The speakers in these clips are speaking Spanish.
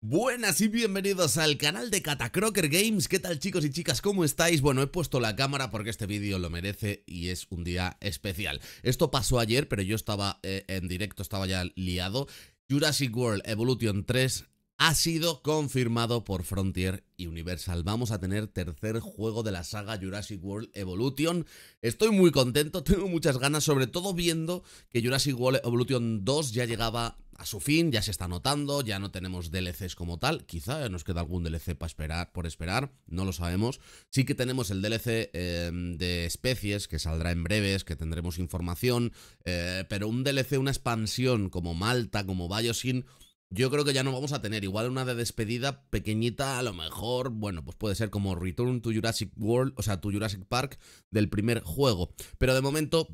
Buenas y bienvenidos al canal de Catacroker Games, ¿qué tal chicos y chicas? ¿Cómo estáis? Bueno, he puesto la cámara porque este vídeo lo merece y es un día especial. Esto pasó ayer, pero yo estaba eh, en directo, estaba ya liado. Jurassic World Evolution 3 ha sido confirmado por Frontier y Universal. Vamos a tener tercer juego de la saga Jurassic World Evolution. Estoy muy contento, tengo muchas ganas, sobre todo viendo que Jurassic World Evolution 2 ya llegaba a su fin, ya se está notando, ya no tenemos DLCs como tal, quizá nos queda algún DLC esperar, por esperar, no lo sabemos. Sí que tenemos el DLC eh, de especies que saldrá en breves, que tendremos información, eh, pero un DLC, una expansión como Malta, como Biosyn yo creo que ya no vamos a tener. Igual una de despedida pequeñita, a lo mejor, bueno, pues puede ser como Return to Jurassic World, o sea, to Jurassic Park del primer juego. Pero de momento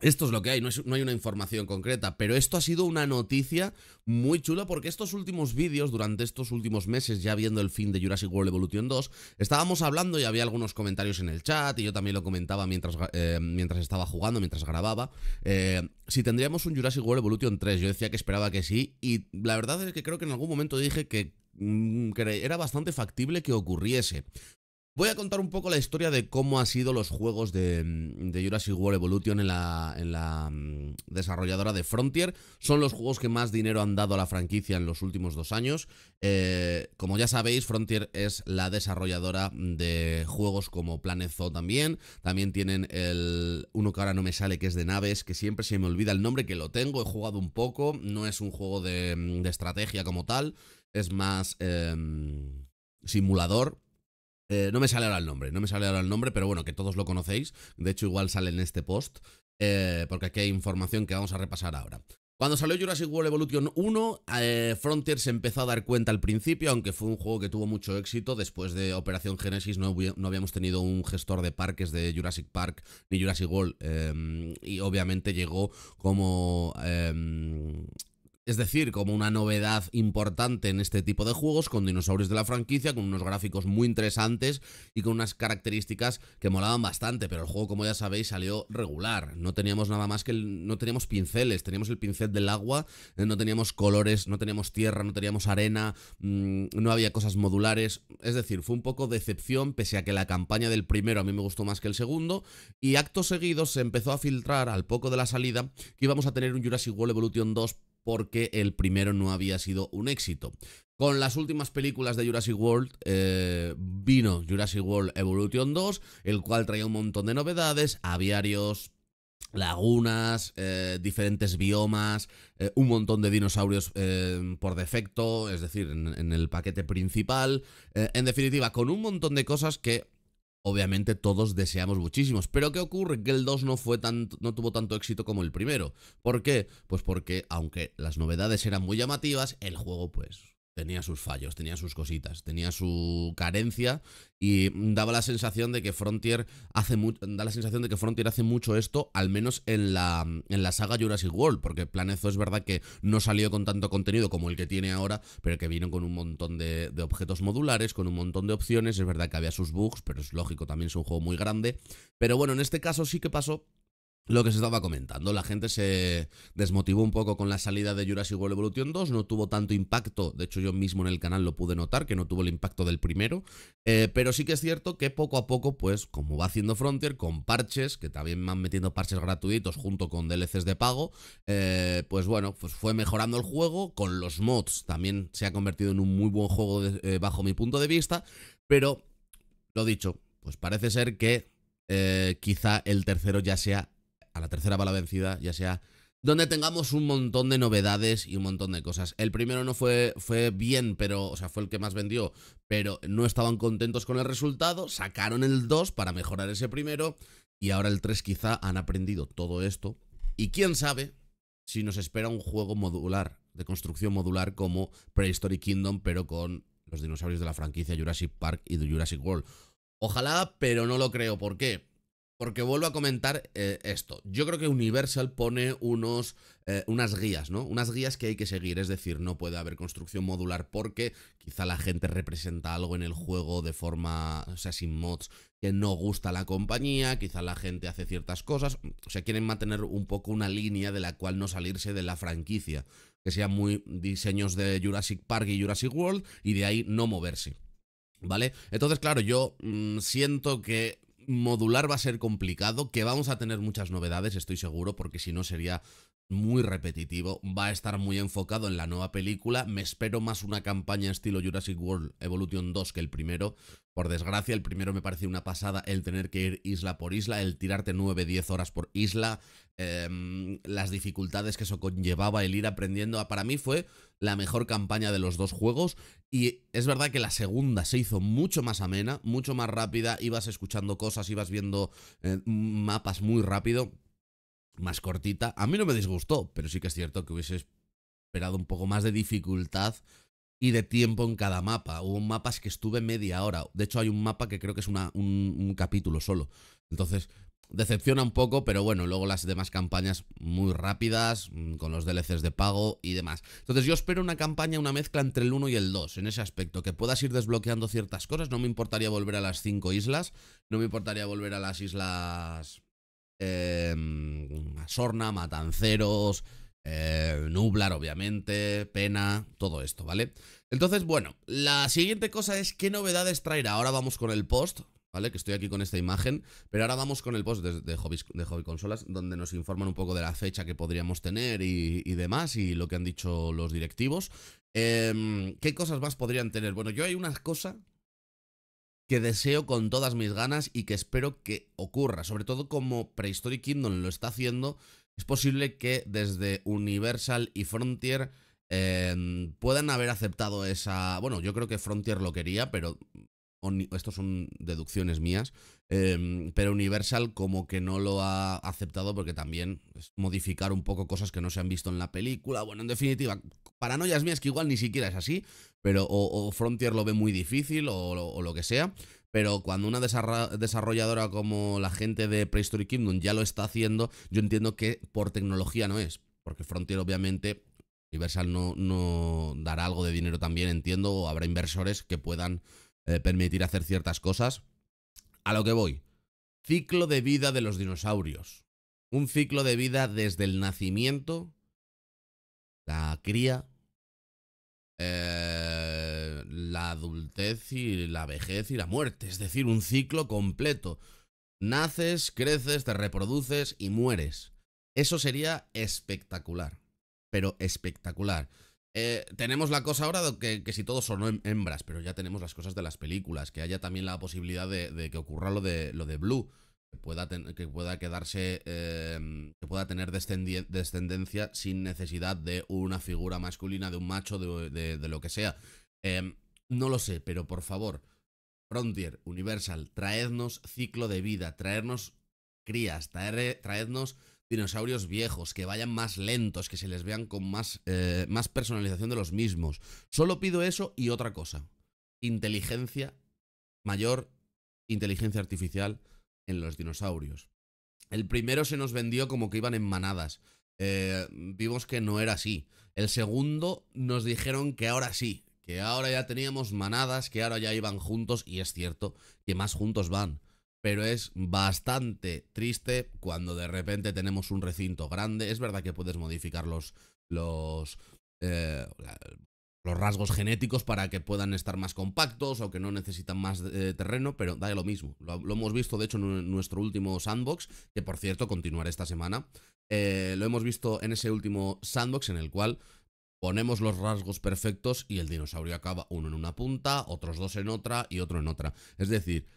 esto es lo que hay, no, hay una información concreta, pero esto ha sido una noticia muy chula porque estos últimos vídeos, durante estos últimos meses, ya viendo el fin de Jurassic World Evolution 2, estábamos hablando y había algunos comentarios en el chat y yo también lo comentaba mientras, eh, mientras estaba jugando, mientras grababa, eh, si tendríamos un Jurassic World Evolution 3. Yo decía que esperaba que sí y la verdad es que creo que en algún momento dije que mm, era bastante factible que ocurriese. Voy a contar un poco la historia de cómo han sido los juegos de, mm, Jurassic World Evolution en la, mm, desarrolladora de Frontier. Son los juegos que más dinero han dado a la franquicia en los últimos dos años. Eh, como ya sabéis, Frontier es la desarrolladora de juegos como Planet Zoo también. También tienen el uno que ahora no me sale, que es de naves, que siempre se me olvida el nombre, que lo tengo, he jugado un poco. No es un juego de, mm, estrategia como tal, es más em, simulador eh, no me sale ahora el nombre, no me sale ahora el nombre, pero bueno, que todos lo conocéis. De hecho, igual sale en este post, eh, porque aquí hay información que vamos a repasar ahora. Cuando salió Jurassic World Evolution 1, eh, Frontier se empezó a dar cuenta al principio, aunque fue un juego que tuvo mucho éxito. Después de Operación Genesis no, habíamos tenido un gestor de parques de Jurassic Park ni Jurassic World. Em, y obviamente llegó como em, es decir, como una novedad importante en este tipo de juegos, con dinosaurios de la franquicia, con unos gráficos muy interesantes y con unas características que molaban bastante, pero el juego, como ya sabéis, salió regular. No teníamos nada más que... no teníamos pinceles, teníamos el pincel del agua, eh, no teníamos colores, no teníamos tierra, no teníamos arena, mm, no había cosas modulares. Es decir, fue un poco decepción, pese a que la campaña del primero a mí me gustó más que el segundo, y acto seguido se empezó a filtrar al poco de la salida que íbamos a tener un Jurassic World Evolution 2 porque el primero no había sido un éxito. Con las últimas películas de Jurassic World eh, vino Jurassic World Evolution 2, el cual traía un montón de novedades, aviarios, lagunas, eh, diferentes biomas, eh, un montón de dinosaurios por defecto, es decir, en el paquete principal. en definitiva, con un montón de cosas que obviamente todos deseamos muchísimos. Pero ¿qué ocurre? Que el 2 no, fue tan, no tuvo tanto éxito como el primero. ¿Por qué? Pues porque aunque las novedades eran muy llamativas, el juego pues tenía sus fallos, tenía sus cositas, tenía su carencia y daba la sensación de que Frontier hace da la sensación de que hace mucho esto, al menos en la en la saga Jurassic World, porque Planezo es verdad que no salió con tanto contenido como el que tiene ahora, pero que vino con un montón de, de objetos modulares, con un montón de opciones, es verdad que había sus bugs, pero es lógico, también es un juego muy grande, pero bueno, en este caso sí que pasó lo que se estaba comentando, la gente se desmotivó un poco con la salida de Jurassic World Evolution 2, no tuvo tanto impacto, de hecho yo mismo en el canal lo pude notar, que no tuvo el impacto del primero, eh, pero sí que es cierto que poco a poco, pues como va haciendo Frontier, con parches, que también van metiendo parches gratuitos junto con DLCs de pago, eh, pues bueno, pues fue mejorando el juego, con los mods también se ha convertido en un muy buen juego eh, bajo mi punto de vista, pero, lo dicho, pues parece ser que quizá el tercero ya sea a la tercera bala vencida, ya sea donde tengamos un montón de novedades y un montón de cosas. El primero no fue, fue bien, pero, o sea, fue el que más vendió, pero no estaban contentos con el resultado, sacaron el 2 para mejorar ese primero y ahora el 3 quizá han aprendido todo esto y quién sabe si nos espera un juego modular, de construcción modular como Prehistoric Kingdom, pero con los dinosaurios de la franquicia Jurassic Park y Jurassic World. Ojalá, pero no lo creo. ¿Por qué? Porque vuelvo a comentar eh, esto. Yo creo que Universal pone unos, eh, unas guías, ¿no? Unas guías que hay que seguir. Es decir, no puede haber construcción modular porque quizá la gente representa algo en el juego de forma, o sea, sin mods, que no gusta la compañía, quizá la gente hace ciertas cosas. O sea, quieren mantener un poco una línea de la cual no salirse de la franquicia. Que sean muy diseños de Jurassic Park y Jurassic World y de ahí no moverse. ¿Vale? Entonces, claro, yo mm, siento que modular va a ser complicado, que vamos a tener muchas novedades, estoy seguro, porque si no sería muy repetitivo, va a estar muy enfocado en la nueva película, me espero más una campaña estilo Jurassic World Evolution 2 que el primero, por desgracia el primero me pareció una pasada el tener que ir isla por isla, el tirarte 9-10 horas por isla, em, las dificultades que eso conllevaba, el ir aprendiendo, para mí fue la mejor campaña de los dos juegos y es verdad que la segunda se hizo mucho más amena, mucho más rápida, ibas escuchando cosas, ibas viendo eh, mapas muy rápido más cortita. A mí no me disgustó, pero sí que es cierto que hubiese esperado un poco más de dificultad y de tiempo en cada mapa. Hubo mapas que estuve media hora. De hecho, hay un mapa que creo que es una, un, un capítulo solo. Entonces, decepciona un poco, pero bueno, luego las demás campañas muy rápidas, mm, con los DLCs de pago y demás. Entonces yo espero una campaña, una mezcla entre el 1 y el 2, en ese aspecto, que puedas ir desbloqueando ciertas cosas, no me importaría volver a las 5 islas, no me importaría volver a las islas eh, Sorna, Matanceros, eh, Nublar, obviamente, Pena, todo esto, ¿vale? Entonces, bueno, la siguiente cosa es qué novedades traerá. Ahora vamos con el post, ¿vale? Que estoy aquí con esta imagen, pero ahora vamos con el post de, de Hobby Consolas, donde nos informan un poco de la fecha que podríamos tener y, demás, y lo que han dicho los directivos. Em, ¿Qué cosas más podrían tener? Bueno, yo hay una cosa que deseo con todas mis ganas y que espero que ocurra. Sobre todo como Prehistoric Kingdom lo está haciendo, es posible que desde Universal y Frontier eh, puedan haber aceptado esa... Bueno, yo creo que Frontier lo quería, pero estos son deducciones mías, em, pero Universal como que no lo ha aceptado porque también es modificar un poco cosas que no se han visto en la película. Bueno, en definitiva, paranoias mías que igual ni siquiera es así, pero o, Frontier lo ve muy difícil o, lo que sea. Pero cuando una desarrolladora como la gente de Prehistory Kingdom ya lo está haciendo, yo entiendo que por tecnología no es. Porque Frontier obviamente Universal no, no dará algo de dinero también, entiendo, o habrá inversores que puedan eh, permitir hacer ciertas cosas. A lo que voy. Ciclo de vida de los dinosaurios. Un ciclo de vida desde el nacimiento, la cría, eh, la adultez y la vejez y la muerte. Es decir, un ciclo completo. Naces, creces, te reproduces y mueres. Eso sería espectacular. Pero espectacular. Eh, tenemos la cosa ahora que, que, si todos son hembras, pero ya tenemos las cosas de las películas, que haya también la posibilidad de, que ocurra lo de, lo de Blue, que pueda, que pueda quedarse, eh, que pueda tener descendencia sin necesidad de una figura masculina, de un macho, de, lo que sea. Eh, no lo sé, pero por favor, Frontier, Universal, traednos ciclo de vida, traernos crías, traednos dinosaurios viejos, que vayan más lentos, que se les vean con más, eh, más personalización de los mismos. Solo pido eso y otra cosa. Inteligencia, mayor inteligencia artificial en los dinosaurios. El primero se nos vendió como que iban en manadas. Eh, vimos que no era así. El segundo nos dijeron que ahora sí, que ahora ya teníamos manadas, que ahora ya iban juntos, y es cierto que más juntos van pero es bastante triste cuando de repente tenemos un recinto grande. Es verdad que puedes modificar los, los, eh, los rasgos genéticos para que puedan estar más compactos o que no necesitan más eh, terreno, pero da lo mismo. Lo, hemos visto, de hecho, en nuestro último sandbox, que por cierto continuará esta semana. Eh, lo hemos visto en ese último sandbox en el cual ponemos los rasgos perfectos y el dinosaurio acaba uno en una punta, otros dos en otra y otro en otra. Es decir,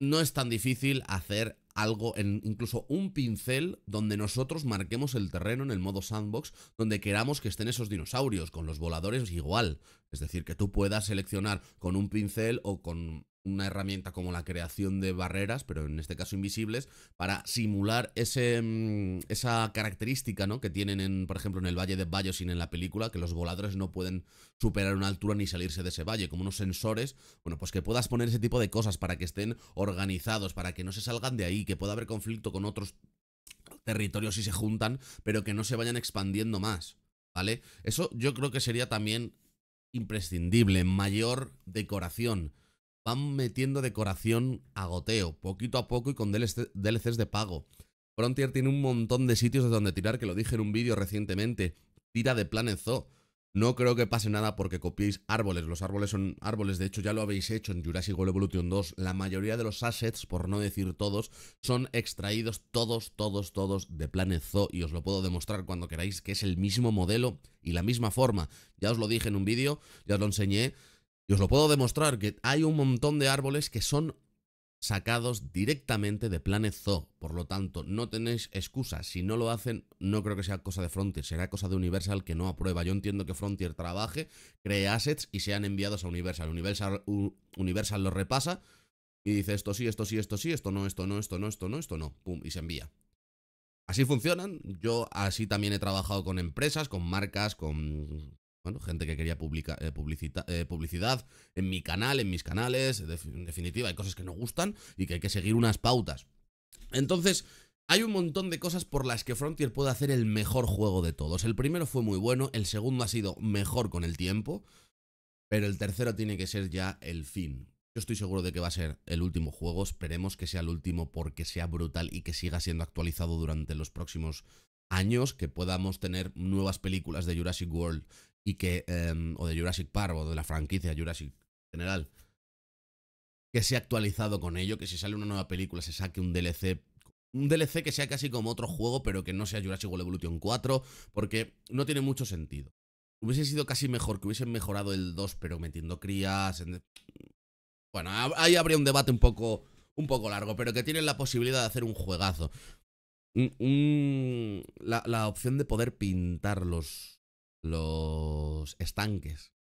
no es tan difícil hacer algo en incluso un pincel donde nosotros marquemos el terreno en el modo sandbox donde queramos que estén esos dinosaurios con los voladores igual es decir que tú puedas seleccionar con un pincel o con una herramienta como la creación de barreras, pero en este caso invisibles, para simular ese, mm, esa característica ¿no? que tienen, en, por ejemplo, en el Valle de Bayosin en la película, que los voladores no pueden superar una altura ni salirse de ese valle, como unos sensores, bueno, pues que puedas poner ese tipo de cosas para que estén organizados, para que no se salgan de ahí, que pueda haber conflicto con otros territorios si se juntan, pero que no se vayan expandiendo más, ¿vale? Eso yo creo que sería también imprescindible, mayor decoración van metiendo decoración a goteo, poquito a poco y con DLCs de pago. Frontier tiene un montón de sitios de donde tirar, que lo dije en un vídeo recientemente. Tira de Planet Zoo. No creo que pase nada porque copiéis árboles. Los árboles son árboles. De hecho, ya lo habéis hecho en Jurassic World Evolution 2. La mayoría de los assets, por no decir todos, son extraídos todos, todos, todos de Planet Zoo. Y os lo puedo demostrar cuando queráis que es el mismo modelo y la misma forma. Ya os lo dije en un vídeo, ya os lo enseñé. Y os lo puedo demostrar que hay un montón de árboles que son sacados directamente de Planet Zoo. Por lo tanto, no tenéis excusas. Si no lo hacen, no creo que sea cosa de Frontier, será cosa de Universal que no aprueba. Yo entiendo que Frontier trabaje, cree assets y sean enviados a Universal. Universal, Universal los repasa y dice esto sí, esto sí, esto sí, esto no, esto no, esto no, esto no, esto no. Pum, y se envía. Así funcionan. Yo así también he trabajado con empresas, con marcas, con bueno, gente que quería eh, eh, publicidad en mi canal, en mis canales, en definitiva, hay cosas que no gustan y que hay que seguir unas pautas. Entonces, hay un montón de cosas por las que Frontier puede hacer el mejor juego de todos. El primero fue muy bueno, el segundo ha sido mejor con el tiempo, pero el tercero tiene que ser ya el fin. Yo estoy seguro de que va a ser el último juego, esperemos que sea el último porque sea brutal y que siga siendo actualizado durante los próximos años que podamos tener nuevas películas de Jurassic World y que em, o de Jurassic Park o de la franquicia Jurassic general que se ha actualizado con ello, que si sale una nueva película se saque un DLC un DLC que sea casi como otro juego, pero que no sea Jurassic World Evolution 4, porque no tiene mucho sentido. Hubiese sido casi mejor que hubiesen mejorado el 2, pero metiendo crías. Bueno, ahí habría un debate un poco, un poco largo, pero que tienen la posibilidad de hacer un juegazo la, opción de poder pintar los, los estanques.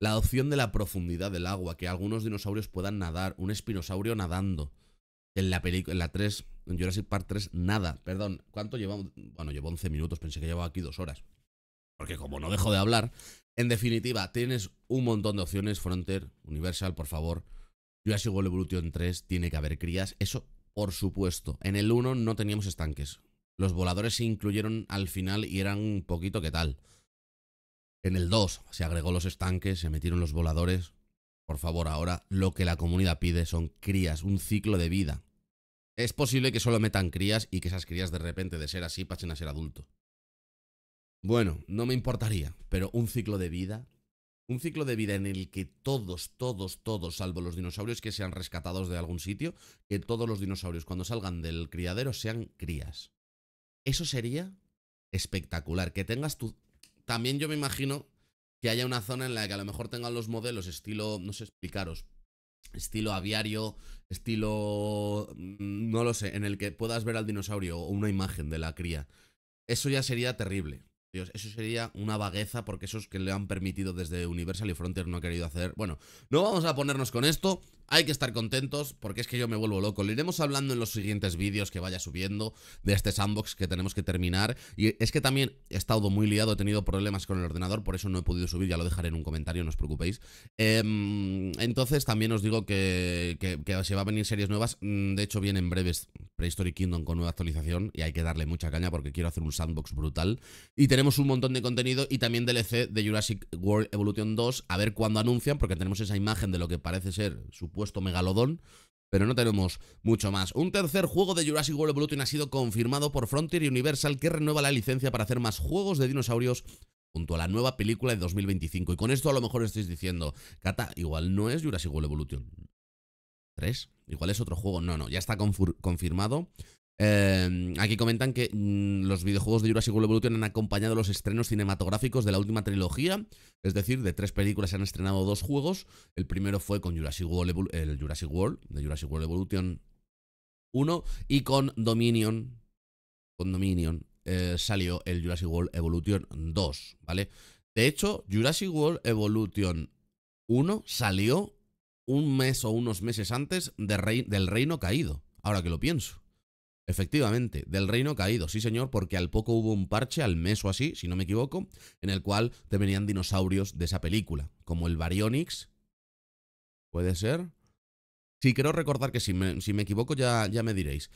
La opción de la profundidad del agua, que algunos dinosaurios puedan nadar, un espinosaurio nadando. En la película, en la 3, en Jurassic Park 3, nada. Perdón, ¿cuánto llevamos? Bueno, llevo 11 minutos, pensé que llevaba aquí dos horas. Porque como no dejo de hablar, en definitiva, tienes un montón de opciones, Frontier, Universal, por favor. Jurassic World Evolution 3 tiene que haber crías. Eso por supuesto, en el 1 no teníamos estanques. Los voladores se incluyeron al final y eran un poquito que tal. En el 2 se agregó los estanques, se metieron los voladores. Por favor, ahora lo que la comunidad pide son crías, un ciclo de vida. Es posible que solo metan crías y que esas crías de repente de ser así pasen a ser adulto. Bueno, no me importaría, pero un ciclo de vida un ciclo de vida en el que todos, todos, todos, salvo los dinosaurios que sean rescatados de algún sitio, que todos los dinosaurios cuando salgan del criadero sean crías. Eso sería espectacular. Que tengas tú También yo me imagino que haya una zona en la que a lo mejor tengan los modelos estilo, no sé explicaros, estilo aviario, estilo... Mm, no lo sé, en el que puedas ver al dinosaurio o una imagen de la cría. Eso ya sería terrible eso sería una vagueza porque eso es que le han permitido desde Universal y Frontier no ha querido hacer. Bueno, no vamos a ponernos con esto. Hay que estar contentos porque es que yo me vuelvo loco. Le iremos hablando en los siguientes vídeos que vaya subiendo de este sandbox que tenemos que terminar. Y es que también he estado muy liado, he tenido problemas con el ordenador, por eso no he podido subir, ya lo dejaré en un comentario, no os preocupéis. Em, entonces también os digo que, se va a venir series nuevas. Mm, de hecho, vienen en breves Prehistoric Kingdom con nueva actualización y hay que darle mucha caña porque quiero hacer un sandbox brutal. Y tenemos un montón de contenido y también DLC de Jurassic World Evolution 2, a ver cuándo anuncian, porque tenemos esa imagen de lo que parece ser su puesto megalodón, pero no tenemos mucho más. Un tercer juego de Jurassic World Evolution ha sido confirmado por Frontier Universal, que renueva la licencia para hacer más juegos de dinosaurios junto a la nueva película de 2025. Y con esto a lo mejor estáis diciendo, Cata, igual no es Jurassic World Evolution. ¿Tres? Igual es otro juego. No, no, ya está confirmado Em, aquí comentan que mm, los videojuegos de Jurassic World Evolution han acompañado los estrenos cinematográficos de la última trilogía, es decir, de tres películas se han estrenado dos juegos. El primero fue con Jurassic World, el Jurassic World, de Jurassic World Evolution 1 y con Dominion, con Dominion eh, salió el Jurassic World Evolution 2, ¿vale? De hecho, Jurassic World Evolution 1 salió un mes o unos meses antes de del Reino Caído, ahora que lo pienso. Efectivamente, del reino caído, sí señor, porque al poco hubo un parche, al mes o así, si no me equivoco, en el cual te venían dinosaurios de esa película, como el Baryonyx. ¿Puede ser? Sí, quiero recordar que si me, equivoco ya, ya me diréis.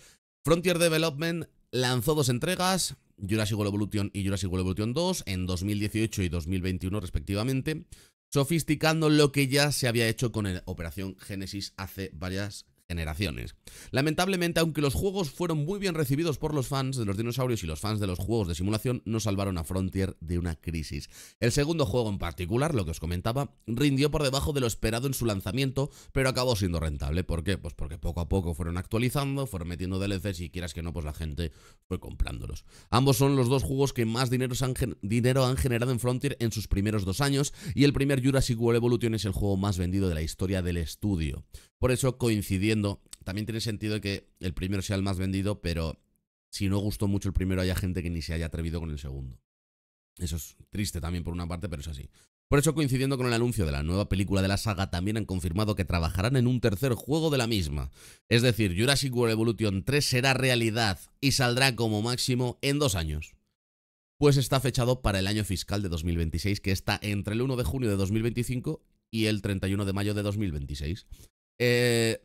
Frontier Development lanzó dos entregas, Jurassic World Evolution y Jurassic World Evolution 2, en 2018 y 2021 respectivamente, sofisticando lo que ya se había hecho con la Operación Génesis hace varias generaciones. Lamentablemente, aunque los juegos fueron muy bien recibidos por los fans de los dinosaurios y los fans de los juegos de simulación, no salvaron a Frontier de una crisis. El segundo juego en particular, lo que os comentaba, rindió por debajo de lo esperado en su lanzamiento, pero acabó siendo rentable. ¿Por qué? Pues porque poco a poco fueron actualizando, fueron metiendo DLCs y quieras que no, pues la gente fue comprándolos. Ambos son los dos juegos que más dinero han, dinero han generado en Frontier en sus primeros dos años y el primer Jurassic World Evolution es el juego más vendido de la historia del estudio. Por eso, coincidiendo también tiene sentido que el primero sea el más vendido, pero si no gustó mucho el primero, haya gente que ni se haya atrevido con el segundo. Eso es triste también por una parte, pero es así. Por eso, coincidiendo con el anuncio de la nueva película de la saga, también han confirmado que trabajarán en un tercer juego de la misma. Es decir, Jurassic World Evolution 3 será realidad y saldrá como máximo en dos años. Pues está fechado para el año fiscal de 2026, que está entre el 1 de junio de 2025 y el 31 de mayo de 2026. Eh,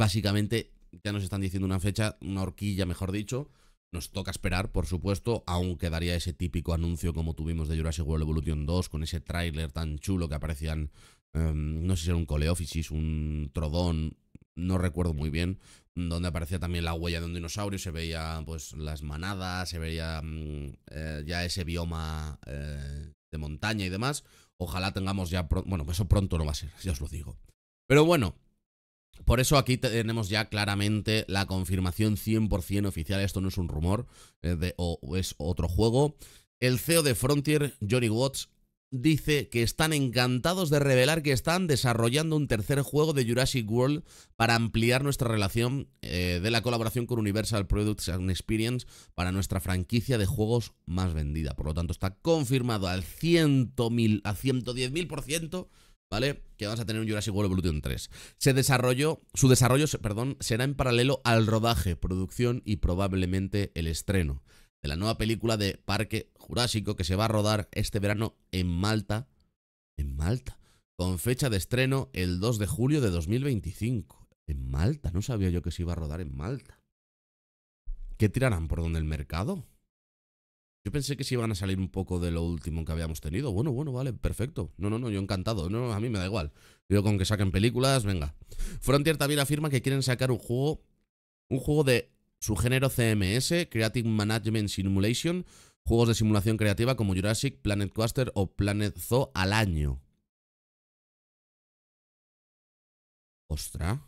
Básicamente ya nos están diciendo una fecha, una horquilla, mejor dicho. Nos toca esperar, por supuesto, aún quedaría ese típico anuncio como tuvimos de Jurassic World Evolution 2, con ese tráiler tan chulo que aparecían, em, no sé si era un coleófisis, un Trodón, no recuerdo muy bien, donde aparecía también la huella de un dinosaurio, se veía pues las manadas, se veía mm, eh, ya ese bioma eh, de montaña y demás. Ojalá tengamos ya, bueno, eso pronto no va a ser, ya os lo digo. Pero bueno, por eso aquí tenemos ya claramente la confirmación 100% oficial, esto no es un rumor o es otro juego. El CEO de Frontier, Johnny Watts, dice que están encantados de revelar que están desarrollando un tercer juego de Jurassic World para ampliar nuestra relación eh, de la colaboración con Universal Products and Experience para nuestra franquicia de juegos más vendida. Por lo tanto, está confirmado al a 110.000% ¿vale? Que vamos a tener un Jurassic World Evolution 3. Se desarrolló, su desarrollo, perdón, será en paralelo al rodaje, producción y probablemente el estreno de la nueva película de Parque Jurásico que se va a rodar este verano en Malta. En Malta. Con fecha de estreno el 2 de julio de 2025. En Malta. No sabía yo que se iba a rodar en Malta. ¿Qué tirarán por donde el mercado? Yo pensé que se iban a salir un poco de lo último que habíamos tenido. Bueno, bueno, vale, perfecto. No, no, no, yo encantado. No, a mí me da igual. Yo con que saquen películas, venga. Frontier también afirma que quieren sacar un juego, un juego de su género CMS, Creative Management Simulation, juegos de simulación creativa como Jurassic, Planet Coaster o Planet Zoo al año. Ostras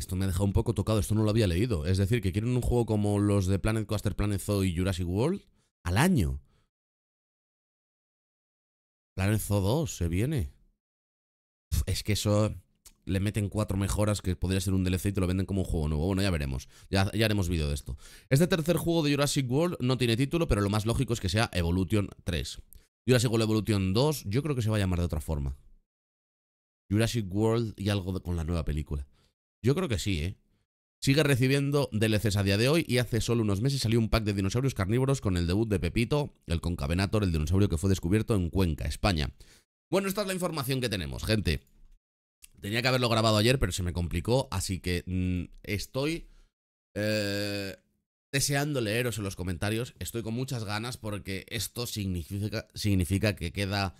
esto me ha dejado un poco tocado, esto no lo había leído. Es decir, que quieren un juego como los de Planet Coaster, Planet Zoo y Jurassic World al año. Planet Zoo 2 se viene. Es que eso le meten cuatro mejoras que podría ser un DLC y te lo venden como un juego nuevo. Bueno, ya veremos. Ya, haremos vídeo de esto. Este tercer juego de Jurassic World no tiene título, pero lo más lógico es que sea Evolution 3. Jurassic World Evolution 2, yo creo que se va a llamar de otra forma. Jurassic World y algo con la nueva película. Yo creo que sí, ¿eh? Sigue recibiendo DLCs a día de hoy y hace solo unos meses salió un pack de dinosaurios carnívoros con el debut de Pepito, el concavenator, el dinosaurio que fue descubierto en Cuenca, España. Bueno, esta es la información que tenemos, gente. Tenía que haberlo grabado ayer, pero se me complicó, así que mm, estoy eh, deseando leeros en los comentarios. Estoy con muchas ganas porque esto significa, que queda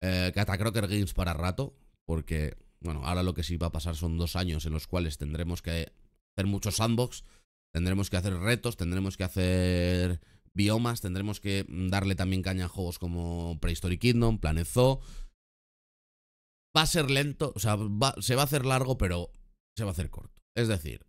eh, Catacroker Games para rato, porque bueno, ahora lo que sí va a pasar son dos años en los cuales tendremos que hacer muchos sandbox, tendremos que hacer retos, tendremos que hacer biomas, tendremos que darle también caña a juegos como Prehistoric Kingdom, Planet Zoo. Va a ser lento, o sea, se va a hacer largo, pero se va a hacer corto. Es decir,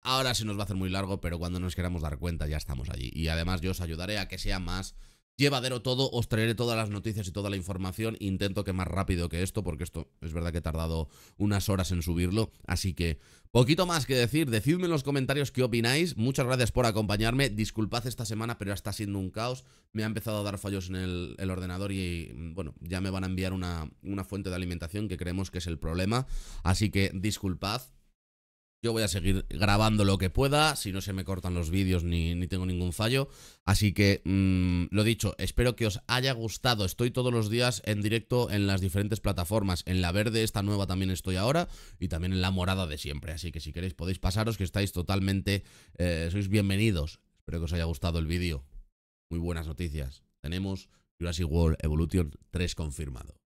ahora se nos va a hacer muy largo, pero cuando nos queramos dar cuenta ya estamos allí. Y además yo os ayudaré a que sea más llevadero todo, os traeré todas las noticias y toda la información. Intento que más rápido que esto, porque esto es verdad que he tardado unas horas en subirlo. Así que, poquito más que decir. Decidme en los comentarios qué opináis. Muchas gracias por acompañarme. Disculpad esta semana, pero ya está siendo un caos. Me ha empezado a dar fallos en el, ordenador y, bueno, ya me van a enviar una, una fuente de alimentación que creemos que es el problema. Así que, disculpad. Yo voy a seguir grabando lo que pueda, si no se me cortan los vídeos ni, ni tengo ningún fallo. Así que, mm, lo dicho, espero que os haya gustado. Estoy todos los días en directo en las diferentes plataformas. En la verde, esta nueva también estoy ahora, y también en la morada de siempre. Así que si queréis podéis pasaros, que estáis totalmente... Eh, sois bienvenidos. Espero que os haya gustado el vídeo. Muy buenas noticias. Tenemos Jurassic World Evolution 3 confirmado.